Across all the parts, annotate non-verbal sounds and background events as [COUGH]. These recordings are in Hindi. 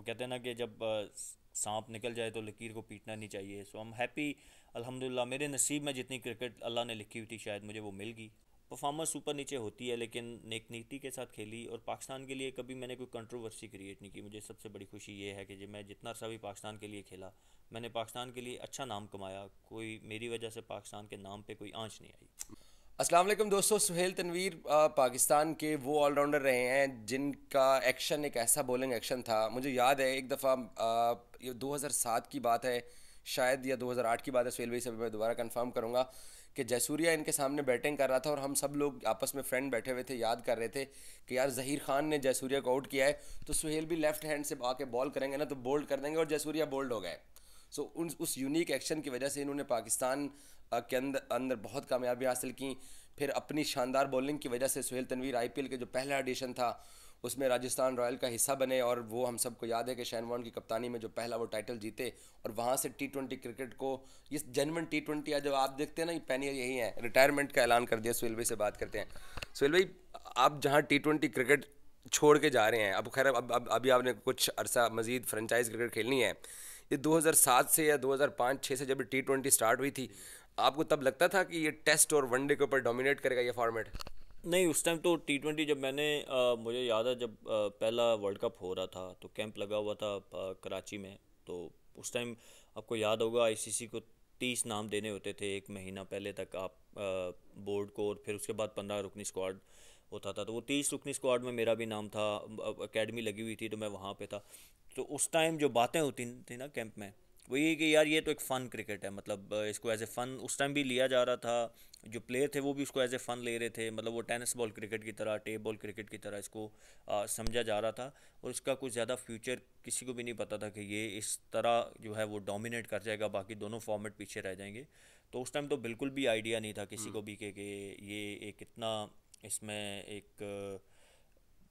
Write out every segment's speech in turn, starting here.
वो कहते हैं ना कि जब सांप निकल जाए तो लकीर को पीटना नहीं चाहिए सो एम हैप्पी अल्हम्दुलिल्लाह मेरे नसीब में जितनी क्रिकेट अल्लाह ने लिखी हुई थी शायद मुझे वो मिल गई परफॉर्मेंस ऊपर नीचे होती है लेकिन नेकनीति के साथ खेली और पाकिस्तान के लिए कभी मैंने कोई कंट्रोवर्सी क्रिएट नहीं की मुझे सबसे बड़ी खुशी ये है कि मैं जितना सा भी पाकिस्तान के लिए खेला मैंने पाकिस्तान के लिए अच्छा नाम कमाया कोई मेरी वजह से पाकिस्तान के नाम पर कोई आँच नहीं आई असलम दोस्तों सुहेल तनवीर पाकिस्तान के वो ऑलराउंडर रहे हैं जिनका एक्शन एक ऐसा बॉलिंग एक्शन था मुझे याद है एक दफ़ा ये 2007 की बात है शायद या 2008 की बात है सुहेल भाई से मैं दोबारा कंफर्म करूँगा कि जयसूरिया इनके सामने बैटिंग कर रहा था और हम सब लोग आपस में फ्रेंड बैठे हुए थे याद कर रहे थे कि यार जहीर खान ने जयसूरिया को आउट किया है तो सुहेल भी लेफ्ट हैंड से आके बॉल करेंगे ना तो बोल्ड कर देंगे और जयसूरिया बोल्ड हो गए सो उन उस यूनिक एक्शन की वजह से इन्होंने पाकिस्तान के अंदर अंदर बहुत कामयाबी हासिल की फिर अपनी शानदार बॉलिंग की वजह से सुहेल तनवीर आईपीएल के जो पहला एडिशन था उसमें राजस्थान रॉयल का हिस्सा बने और वो हम सबको याद है कि शैन वॉन की कप्तानी में जो पहला वो टाइटल जीते और वहाँ से टी ट्वेंटी क्रिकेट को ये जनवन टी ट्वेंटी आज आप देखते हैं ना ये पैनियर यही है रिटायरमेंट का ऐलान कर दिया सुहेल भाई से बात करते हैं सुहेल भाई आप जहाँ टी ट्वेंटी क्रिकेट छोड़ के जा रहे हैं अब खैर अब अब अभी आपने कुछ अरसा मजीद फ्रेंचाइज क्रिकेट खेलनी है ये 2007 से या 2005 6 से जब टी ट्वेंटी स्टार्ट हुई थी आपको तब लगता था कि ये टेस्ट और वनडे के ऊपर डोमिनेट करेगा ये फॉर्मेट नहीं उस टाइम तो टी ट्वेंटी जब मैंने आ, मुझे याद है जब आ, पहला वर्ल्ड कप हो रहा था तो कैंप लगा हुआ था आ, कराची में तो उस टाइम आपको याद होगा आईसीसी को तीस नाम देने होते थे एक महीना पहले तक आप बोर्ड को और फिर उसके बाद पंद्रह रुकनी स्क्वाड होता था तो वो तीस रुकनी स्क्वाड में मेरा भी नाम था अकेडमी लगी हुई थी तो मैं वहाँ पे था तो उस टाइम जो बातें होती थी ना कैंप में वही है कि यार ये तो एक फ़न क्रिकेट है मतलब इसको एज ए फ़न उस टाइम भी लिया जा रहा था जो प्लेयर थे वो भी उसको एज ए फ़न ले रहे थे मतलब वो टेनिस बॉल क्रिकेट की तरह टेप बॉल क्रिकेट की तरह इसको आ, समझा जा रहा था और इसका कुछ ज़्यादा फ्यूचर किसी को भी नहीं पता था कि ये इस तरह जो है वो डोमिनेट कर जाएगा बाकी दोनों फॉर्मेट पीछे रह जाएंगे तो उस टाइम तो बिल्कुल भी आइडिया नहीं था किसी को हम्म। भी कि ये एक इतना इसमें एक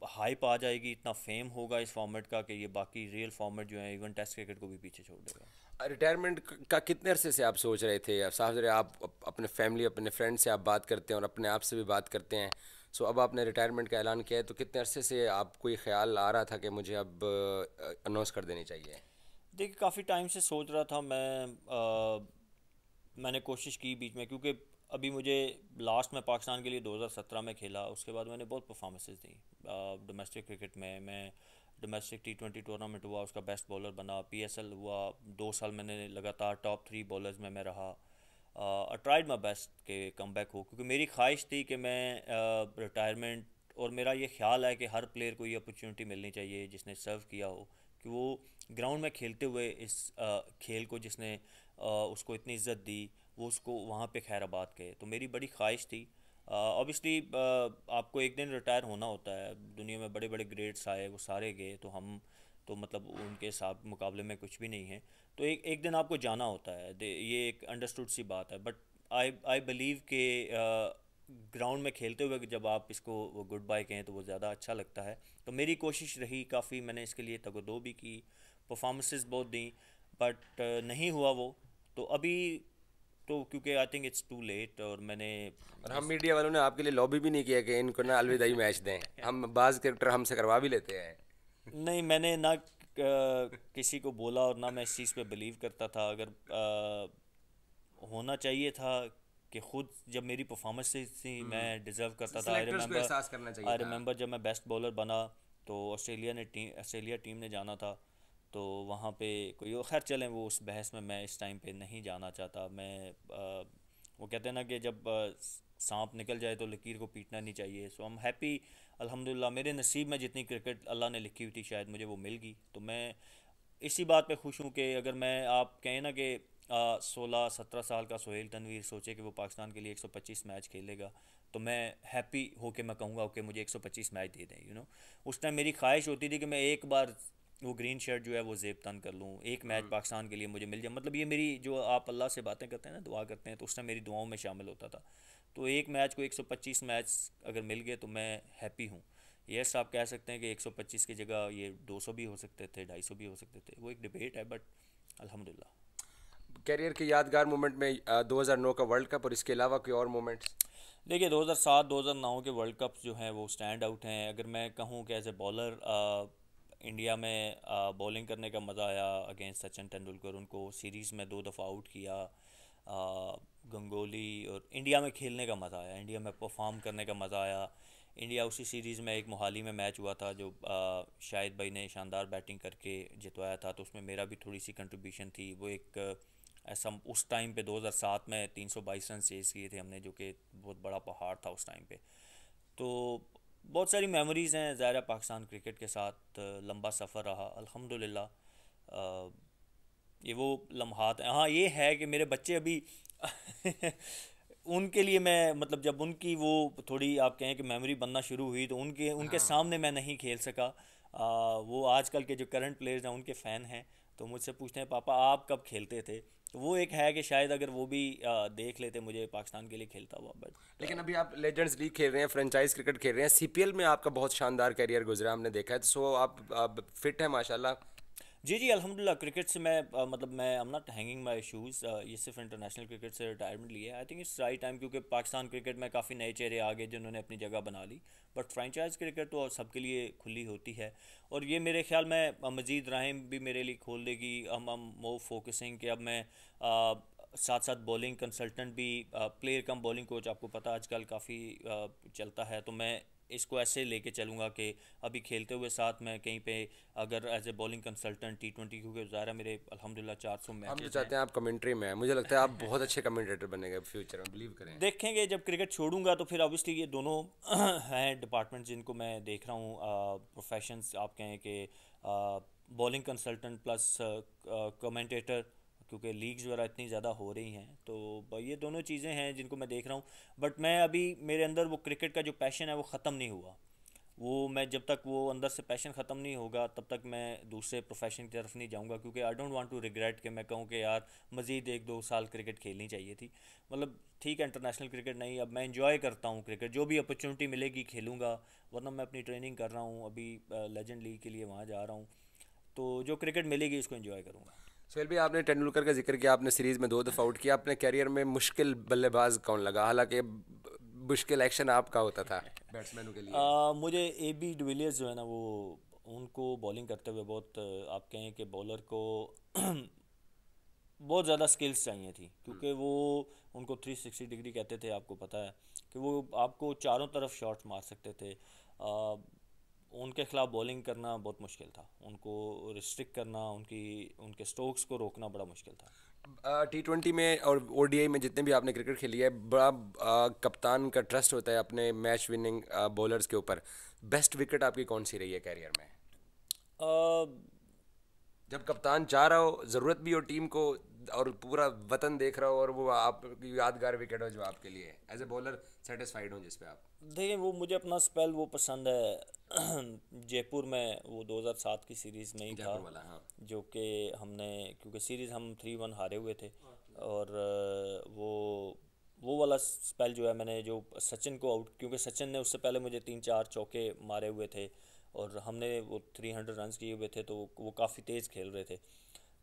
हाइप आ जाएगी इतना फेम होगा इस फॉर्मेट का कि ये बाकी रियल फॉर्मेट जो है इवन टेस्ट क्रिकेट को भी पीछे छोड़ देगा रिटायरमेंट का कितने अरसे से आप सोच रहे थे साहब जरा आप अपने फैमिली अपने फ्रेंड से आप बात करते हैं और अपने आप से भी बात करते हैं सो अब आपने रिटायरमेंट का ऐलान किया है तो कितने अरसे से आपको ये ख्याल आ रहा था कि मुझे अब अनाउंस कर देनी चाहिए देखिए काफ़ी टाइम से सोच रहा था मैं आ, मैंने कोशिश की बीच में क्योंकि अभी मुझे लास्ट में पाकिस्तान के लिए 2017 में खेला उसके बाद मैंने बहुत परफॉर्मेंसेस दी डोमेस्टिक क्रिकेट में मैं डोमेस्टिक टी ट्वेंटी टूर्नामेंट हुआ उसका बेस्ट बॉलर बना पी एस एल हुआ दो साल मैंने लगातार टॉप थ्री बॉलर्स में मैं रहा आई ट्राइड माई बेस्ट के कम बैक हो क्योंकि मेरी ख्वाहिश थी कि मैं रिटायरमेंट uh, और मेरा ये ख्याल है कि हर प्लेयर को ये अपॉर्चुनिटी मिलनी चाहिए जिसने सर्व किया हो कि वो ग्राउंड में खेलते हुए इस uh, खेल को जिसने uh, उसको इतनी इज्जत दी वो उसको वहाँ पे खैराबाद गए तो मेरी बड़ी ख्वाहिश थी ऑब्वियसली uh, uh, आपको एक दिन रिटायर होना होता है दुनिया में बड़े बड़े ग्रेड्स आए वो सारे गए तो हम तो मतलब उनके साथ मुकाबले में कुछ भी नहीं है तो एक एक दिन आपको जाना होता है ये एक अंडरस्टूड सी बात है बट आई आई बिलीव के ग्राउंड में खेलते हुए जब आप इसको गुड बाय कहें तो वो ज़्यादा अच्छा लगता है तो मेरी कोशिश रही काफ़ी मैंने इसके लिए तगदो भी की परफॉर्मेंसेस बहुत दी बट uh, नहीं हुआ वो तो अभी तो क्योंकि I think it's too late और मैंने और हम मीडिया वालों ने आपके लिए लॉबी भी नहीं किया कि इनको ना अलविदाई मैच दें [LAUGHS] हम बाज़ करेक्टर हमसे करवा भी लेते हैं नहीं मैंने ना किसी को बोला और ना मैं इस चीज़ पे बिलीव करता था अगर आ, होना चाहिए था कि खुद जब मेरी परफॉर्मेंस थी हम्म। मैं डिज़र्व करता था आई रिमेंबर आई रिमेंबर जब मैं बेस्ट बॉलर बना तो ऑस्ट्रेलिया ने टीम ऑस्ट्रेलिया टीम ने जाना था तो वहाँ पे कोई और खैर चलें वो उस बहस में मैं इस टाइम पे नहीं जाना चाहता मैं आ, वो कहते हैं ना कि जब सांप निकल जाए तो लकीर को पीटना नहीं चाहिए सो हम हैप्पी अल्हम्दुलिल्लाह मेरे नसीब में जितनी क्रिकेट अल्लाह ने लिखी हुई थी शायद मुझे वो मिल गई तो मैं इसी बात पे खुश हूँ कि अगर मैं आप कहें ना कि सोलह सत्रह साल का सोहेल तनवीर सोचे कि वो पाकिस्तान के लिए एक सौ पच्चीस मैच खेलेगा तो मैं हैप्पी होके मैं कहूँगा कि मुझे एक सौ पच्चीस मैच दे दें यू नो उस टाइम मेरी ख्वाहिश होती थी कि मैं एक बार वो ग्रीन शर्ट जो है वो जेब तन कर लूँ एक मैच हम्म। पाकिस्तान के लिए मुझे मिल जाए मतलब ये मेरी जो आप अल्लाह से बातें करते हैं ना दुआ करते हैं तो उस टाइम मेरी दुआओं में शामिल होता था तो एक मैच को 125 मैच अगर मिल गए तो मैं हैप्पी हूँ यस आप कह सकते हैं कि 125 की जगह ये 200 भी हो सकते थे 250 भी हो सकते थे वो एक डिबेट है बट अलहमदिल्ला कैरियर के यादगार मोमेंट में 2009 का वर्ल्ड कप और इसके अलावा कोई और मोमेंट्स देखिए 2007 2009 के वर्ल्ड कप जो हैं वो स्टैंड आउट हैं अगर मैं कहूँ कि एज ए बॉलर इंडिया में बॉलिंग करने का मज़ा आया अगेंस्ट सचिन तेंदुलकर उनको सीरीज़ में दो दफ़ा आउट किया गंगोली और इंडिया में खेलने का मज़ा आया इंडिया में परफॉर्म करने का मज़ा आया इंडिया उसी सीरीज़ में एक मोहाली में मैच हुआ था जो शाहिद भाई ने शानदार बैटिंग करके जितवाया था तो उसमें मेरा भी थोड़ी सी कंट्रीब्यूशन थी वो एक ऐसा उस टाइम पे 2007 में 322 रन चेज़ किए थे हमने जो कि बहुत बड़ा पहाड़ था उस टाइम पे तो बहुत सारी मेमोरीज़ हैं ज़ाहिर पाकिस्तान क्रिकेट के साथ लंबा सफ़र रहा अल्हम्दुलिल्लाह ये वो लम्हात हैं हाँ ये है कि मेरे बच्चे अभी [LAUGHS] उनके लिए मैं मतलब जब उनकी वो थोड़ी आप कहें कि मेमोरी बनना शुरू हुई तो उनके उनके हाँ। सामने मैं नहीं खेल सका आ, वो आजकल के जो करंट प्लेयर्स हैं उनके फ़ैन हैं तो मुझसे पूछते हैं पापा आप कब खेलते थे वो एक है कि शायद अगर वो भी आ, देख लेते मुझे पाकिस्तान के लिए खेलता हुआ बट लेकिन अभी आप लेजेंड्स लीग खेल रहे हैं फ्रेंचाइज क्रिकेट खेल रहे हैं सीपीएल में आपका बहुत शानदार करियर गुजरा हमने देखा है तो सो आप, आप फिट है माशाल्लाह जी जी अलहमदिल्ला क्रिकेट से मैं आ, मतलब मैं I am not hanging my shoes ये सिर्फ इंटरनेशनल क्रिकेट से रिटायरमेंट लिया है I think it's right time क्योंकि पाकिस्तान क्रिकेट में काफ़ी नए चेहरे आ गए जिन्होंने अपनी जगह बना ली बट फ्रेंचाइज क्रिकेट तो सबके लिए खुली होती है और ये मेरे ख्याल में मजीद राहें भी मेरे लिए खोल देगी हम हम मो फोकसिंग कि अब मैं आ, साथ साथ बॉलिंग कंसल्टेंट भी प्लेयर कम बॉलिंग कोच आपको पता आजकल काफ़ी चलता है तो मैं इसको ऐसे लेके चलूँगा कि अभी खेलते हुए साथ मैं कहीं पे अगर as a bowling consultant T twenty क्योंकि ज़ाहिर मेरे अलहमदिल्ला चार सौ मैच चाहते हैं आप कमेंट्री में मुझे लगता है आप बहुत अच्छे कमेंटेटर बनेंगे फ्यूचर में बिलीव करें देखेंगे जब क्रिकेट छोड़ूंगा तो फिर ऑब्वियसली ये दोनों [CLEARS THROAT] हैं डिपार्टमेंट जिनको मैं देख रहा हूँ प्रोफेशन आप कहें कि बॉलिंग कंसल्टेंट प्लस कमेंटेटर क्योंकि लीक्स वगैरह इतनी ज़्यादा हो रही हैं तो ये दोनों चीज़ें हैं जिनको मैं देख रहा हूँ बट मैं अभी मेरे अंदर वो क्रिकेट का जो पैशन है वो ख़त्म नहीं हुआ वो मैं जब तक वो अंदर से पैशन ख़त्म नहीं होगा तब तक मैं दूसरे प्रोफेशन की तरफ नहीं जाऊंगा क्योंकि I don't want to regret कि मैं कहूँ कि यार मज़ीद एक दो साल क्रिकेट खेलनी चाहिए थी मतलब ठीक है इंटरनेशनल क्रिकेट नहीं अब मैं इन्जॉय करता हूँ क्रिकेट जो भी अपॉर्चुनिटी मिलेगी खेलूँगा वरना मैं अपनी ट्रेनिंग कर रहा हूँ अभी लेजेंड लीग के लिए वहाँ जा रहा हूँ तो जो क्रिकेट मिलेगी उसको इन्जॉय करूँगा सोहेल भाई आपने तेंदुलकर का जिक्र किया आपने सीरीज़ में दो दफ़ा आउट किया अपने कैरियर में मुश्किल बल्लेबाज कौन लगा हालांकि मुश्किल एक्शन आपका होता था बैट्समैनों के लिए आ, मुझे ए बी डिविलियर्स जो है ना वो उनको बॉलिंग करते हुए बहुत आप कहें कि बॉलर को [CLEARS THROAT] बहुत ज़्यादा स्किल्स चाहिए थी क्योंकि वो उनको 360 डिग्री कहते थे आपको पता है कि वो आपको चारों तरफ शॉट्स मार सकते थे आ, उनके ख़िलाफ़ बॉलिंग करना बहुत मुश्किल था उनको रिस्ट्रिक्ट करना उनकी उनके स्ट्रोक्स को रोकना बड़ा मुश्किल था टी ट्वेंटी में और ओ में जितने भी आपने क्रिकेट खेली है बड़ा कप्तान का ट्रस्ट होता है अपने मैच विनिंग बॉलर्स के ऊपर बेस्ट विकेट आपकी कौन सी रही है कैरियर में आ, जब कप्तान चाह रहा हो ज़रूरत भी हो टीम को और पूरा वतन देख रहा हो और वो आप यादगार विकेट हो जो आपके लिए एज ए बॉलर सेटिस्फाइड हो जिसपे आप देखिए वो मुझे अपना स्पेल वो पसंद है [CLEARS THROAT] जयपुर में वो 2007 की सीरीज़ में ही था वाला, हाँ। जो कि हमने क्योंकि सीरीज़ हम थ्री वन हारे हुए थे और वो वो वाला स्पेल जो है मैंने जो सचिन को आउट क्योंकि सचिन ने उससे पहले मुझे तीन चार चौके मारे हुए थे और हमने वो थ्री हंड्रेड रन किए हुए थे तो वो काफ़ी तेज़ खेल रहे थे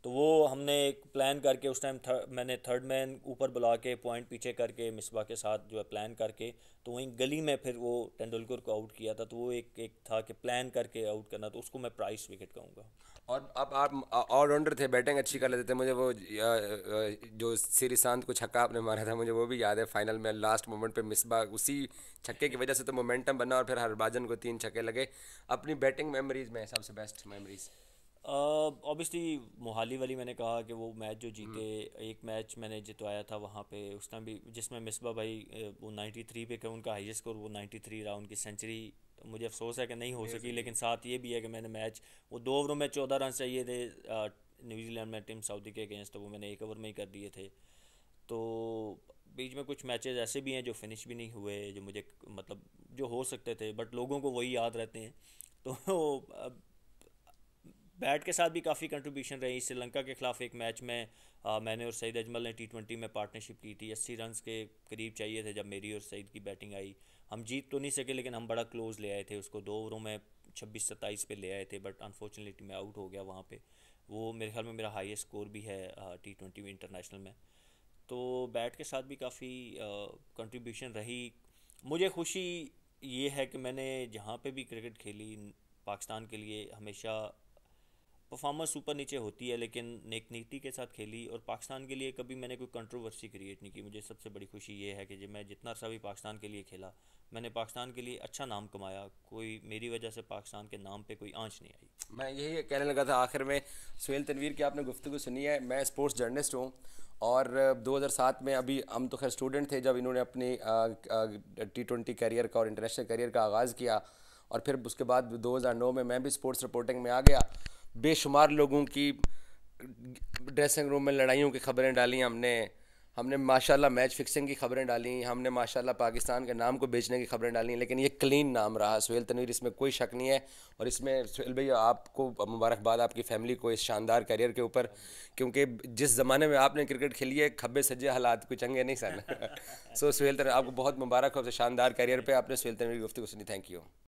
तो वो हमने एक प्लान करके उस टाइम थर, मैंने थर्ड मैन ऊपर बुला के पॉइंट पीछे करके मिसबा के साथ जो है प्लान करके तो वहीं गली में फिर वो तेंदुलकर को आउट किया था तो वो एक एक था कि प्लान करके आउट करना तो उसको मैं प्राइस विकेट कहूँगा और अब आप ऑलराउंडर थे बैटिंग अच्छी कर लेते थे मुझे वो जो शांत को छक्का आपने मारा था मुझे वो भी याद है फाइनल में लास्ट मोमेंट पे मिसबा उसी छक्के की वजह से तो मोमेंटम बना और फिर हरबाजन को तीन छक्के लगे अपनी बैटिंग मेमोरीज में सबसे best memories obviously uh, Mohali वाली मैंने कहा कि वो मैच जो जीते हम्म। एक मैच मैंने जितवाया था वहाँ पे उस टाइम भी जिसमें मिसबा भाई वो 93 पे का उनका हाईएस्ट स्कोर वो 93 रहा उनकी सेंचुरी मुझे अफसोस है कि नहीं हो सकी लेकिन साथ ये भी है कि मैंने मैच वो दो ओवरों में चौदह रन चाहिए थे न्यूजीलैंड में टीम सऊदी के अगेंस्ट तो वो मैंने एक ओवर में ही कर दिए थे तो बीच में कुछ मैचेस ऐसे भी हैं जो फिनिश भी नहीं हुए जो मुझे मतलब जो हो सकते थे बट लोगों को वही याद रहते हैं [LAUGHS] तो बैट के साथ भी काफ़ी कंट्रीब्यूशन रही श्रीलंका के खिलाफ एक मैच में आ, मैंने और सईद अजमल ने टी ट्वेंटी में पार्टनरशिप की थी अस्सी रन के करीब चाहिए थे जब मेरी और सईद की बैटिंग आई हम जीत तो नहीं सके लेकिन हम बड़ा क्लोज ले आए थे उसको दो ओवरों में छब्बीस सत्ताईस पे ले आए थे बट अनफॉर्चुनेटली मैं आउट हो गया वहाँ पर वो मेरे ख्याल में मेरा हाइस्ट स्कोर भी है टी ट्वेंटी में इंटरनेशनल में तो बैट के साथ भी काफ़ी कंट्रीब्यूशन रही मुझे खुशी ये है कि मैंने जहाँ पे भी क्रिकेट खेली पाकिस्तान के लिए हमेशा परफॉर्मेंस ऊपर नीचे होती है लेकिन नेकनीति के साथ खेली और पाकिस्तान के लिए कभी मैंने कोई कंट्रोवर्सी क्रिएट नहीं की मुझे सबसे बड़ी खुशी ये है कि जब मैं जितना अर्सा भी पाकिस्तान के लिए खेला मैंने पाकिस्तान के लिए अच्छा नाम कमाया कोई मेरी वजह से पाकिस्तान के नाम पे कोई आंच नहीं आई मैं यही कहने लगा था आखिर में सुहेल तनवीर की आपने गुफ्तु सुनी है मैं स्पोर्ट्स जर्नलिस्ट हूँ और 2007 में अभी हम तो खैर स्टूडेंट थे जब इन्होंने अपनी टी ट्वेंटी करियर का और इंटरनेशनल करियर का आगाज़ किया और फिर उसके बाद 2009 में मैं भी स्पोर्ट्स रिपोर्टिंग में आ गया बेशुमार लोगों की ड्रेसिंग रूम में लड़ाइयों की खबरें डाली हमने हमने माशाल्लाह मैच फिक्सिंग की खबरें डाली हमने माशाल्लाह पाकिस्तान के नाम को बेचने की खबरें डाली लेकिन ये क्लीन नाम रहा सुहेल तनवीर इसमें कोई शक नहीं है और इसमें सुहेल भाई आपको मुबारकबाद आपकी फैमिली को इस शानदार करियर के ऊपर क्योंकि जिस ज़माने में आपने क्रिकेट खेली है खब्बे सज्जे हालात कुछ चंगे नहीं सर सो [LAUGHS] सुहेल तनवीर आपको बहुत मुबारक हो शानदार करियर पर आपने सुहेल तनवीर गुफ्तु सुनी थैंक यू